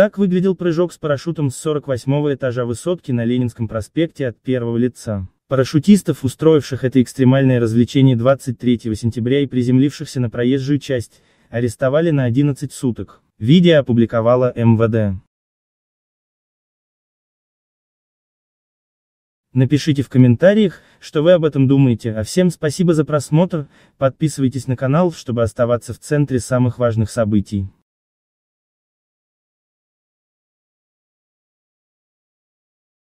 Так выглядел прыжок с парашютом с 48-го этажа высотки на Ленинском проспекте от первого лица. Парашютистов, устроивших это экстремальное развлечение 23 сентября и приземлившихся на проезжую часть, арестовали на 11 суток. Видео опубликовала МВД. Напишите в комментариях, что вы об этом думаете, а всем спасибо за просмотр, подписывайтесь на канал, чтобы оставаться в центре самых важных событий.